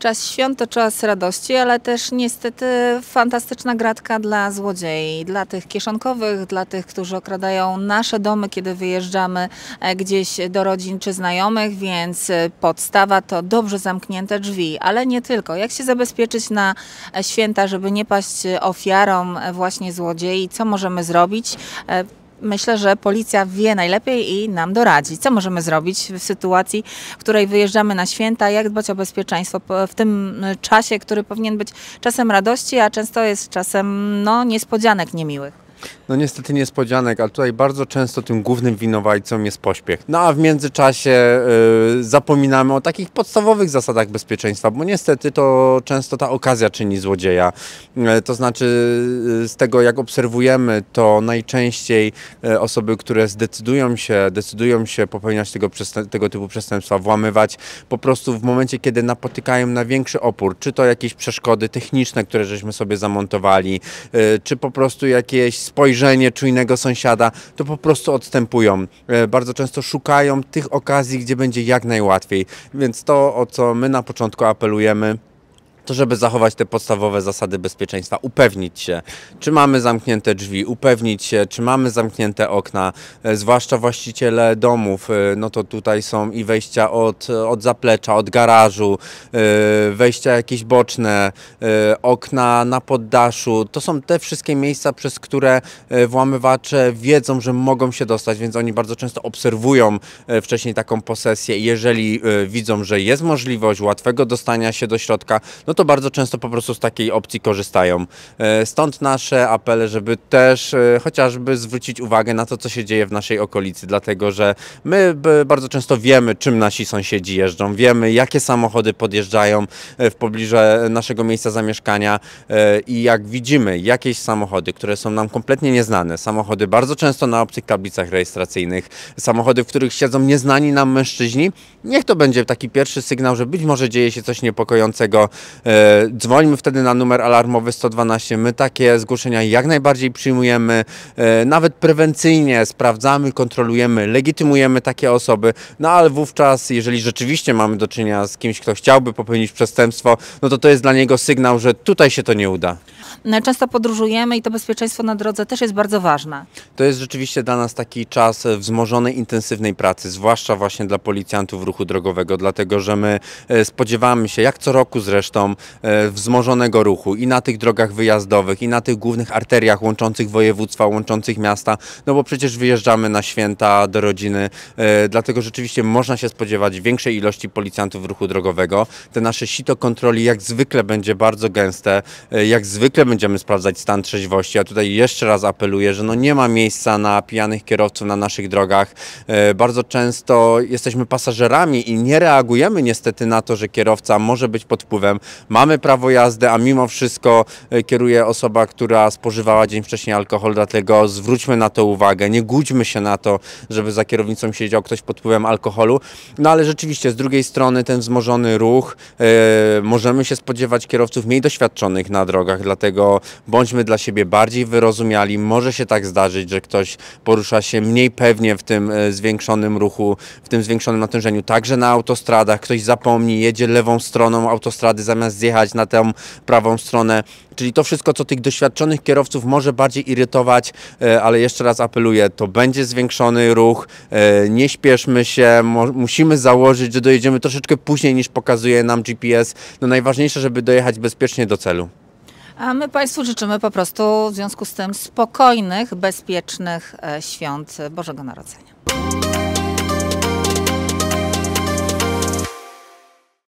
czas świąt to czas radości, ale też niestety fantastyczna gratka dla złodziei, dla tych kieszonkowych, dla tych, którzy okradają nasze domy, kiedy wyjeżdżamy e, gdzieś do rodzin czy znajomych, więc e, podstawa to dobrze zamknięte drzwi, ale nie tylko. Jak się zabezpieczyć na e, święta, żeby nie paść ofiarą właśnie złodziei? Co możemy zrobić? myślę, że policja wie najlepiej i nam doradzi. Co możemy zrobić w sytuacji, w której wyjeżdżamy na święta, jak dbać o bezpieczeństwo w tym czasie, który powinien być czasem radości, a często jest czasem no, niespodzianek niemiłych no niestety niespodzianek, ale tutaj bardzo często tym głównym winowajcą jest pośpiech. No a w międzyczasie y, zapominamy o takich podstawowych zasadach bezpieczeństwa, bo niestety to często ta okazja czyni złodzieja. Y, to znaczy y, z tego jak obserwujemy, to najczęściej osoby, które zdecydują się, decydują się popełniać tego, tego typu przestępstwa, włamywać, po prostu w momencie, kiedy napotykają na większy opór, czy to jakieś przeszkody techniczne, które żeśmy sobie zamontowali, czy po prostu jakieś spojrzenie podejrzenie czujnego sąsiada, to po prostu odstępują. E, bardzo często szukają tych okazji, gdzie będzie jak najłatwiej. Więc to, o co my na początku apelujemy, to żeby zachować te podstawowe zasady bezpieczeństwa, upewnić się, czy mamy zamknięte drzwi, upewnić się, czy mamy zamknięte okna, e, zwłaszcza właściciele domów, e, no to tutaj są i wejścia od, od zaplecza, od garażu, e, wejścia jakieś boczne, okna na poddaszu, to są te wszystkie miejsca, przez które włamywacze wiedzą, że mogą się dostać, więc oni bardzo często obserwują wcześniej taką posesję i jeżeli widzą, że jest możliwość łatwego dostania się do środka, no to to bardzo często po prostu z takiej opcji korzystają. E, stąd nasze apele, żeby też e, chociażby zwrócić uwagę na to, co się dzieje w naszej okolicy, dlatego że my bardzo często wiemy, czym nasi sąsiedzi jeżdżą, wiemy, jakie samochody podjeżdżają e, w pobliżu naszego miejsca zamieszkania i jak widzimy jakieś samochody, które są nam kompletnie nieznane, samochody bardzo często na obcych tablicach rejestracyjnych, samochody, w których siedzą nieznani nam mężczyźni, niech to będzie taki pierwszy sygnał, że być może dzieje się coś niepokojącego E, Dzwonimy wtedy na numer alarmowy 112. My takie zgłoszenia jak najbardziej przyjmujemy, e, nawet prewencyjnie sprawdzamy, kontrolujemy, legitymujemy takie osoby, no ale wówczas, jeżeli rzeczywiście mamy do czynienia z kimś, kto chciałby popełnić przestępstwo, no to to jest dla niego sygnał, że tutaj się to nie uda. No, często podróżujemy i to bezpieczeństwo na drodze też jest bardzo ważne. To jest rzeczywiście dla nas taki czas wzmożonej, intensywnej pracy, zwłaszcza właśnie dla policjantów ruchu drogowego, dlatego że my e, spodziewamy się, jak co roku zresztą, e, wzmożonego ruchu i na tych drogach wyjazdowych, i na tych głównych arteriach łączących województwa, łączących miasta, no bo przecież wyjeżdżamy na święta do rodziny, e, dlatego rzeczywiście można się spodziewać większej ilości policjantów ruchu drogowego. Te nasze sito kontroli jak zwykle będzie bardzo gęste, jak zwykle zwykle będziemy sprawdzać stan trzeźwości, a tutaj jeszcze raz apeluję, że no nie ma miejsca na pijanych kierowców na naszych drogach. E, bardzo często jesteśmy pasażerami i nie reagujemy niestety na to, że kierowca może być pod wpływem. Mamy prawo jazdy, a mimo wszystko e, kieruje osoba, która spożywała dzień wcześniej alkohol, dlatego zwróćmy na to uwagę. Nie gućmy się na to, żeby za kierownicą siedział ktoś pod wpływem alkoholu. No ale rzeczywiście z drugiej strony ten wzmożony ruch, e, możemy się spodziewać kierowców mniej doświadczonych na drogach, dlatego Dlatego bądźmy dla siebie bardziej wyrozumiali. Może się tak zdarzyć, że ktoś porusza się mniej pewnie w tym e, zwiększonym ruchu, w tym zwiększonym natężeniu. Także na autostradach ktoś zapomni, jedzie lewą stroną autostrady zamiast zjechać na tę prawą stronę. Czyli to wszystko, co tych doświadczonych kierowców może bardziej irytować, e, ale jeszcze raz apeluję, to będzie zwiększony ruch, e, nie śpieszmy się, musimy założyć, że dojedziemy troszeczkę później niż pokazuje nam GPS. No najważniejsze, żeby dojechać bezpiecznie do celu. A my Państwu życzymy po prostu w związku z tym spokojnych, bezpiecznych e, świąt Bożego Narodzenia.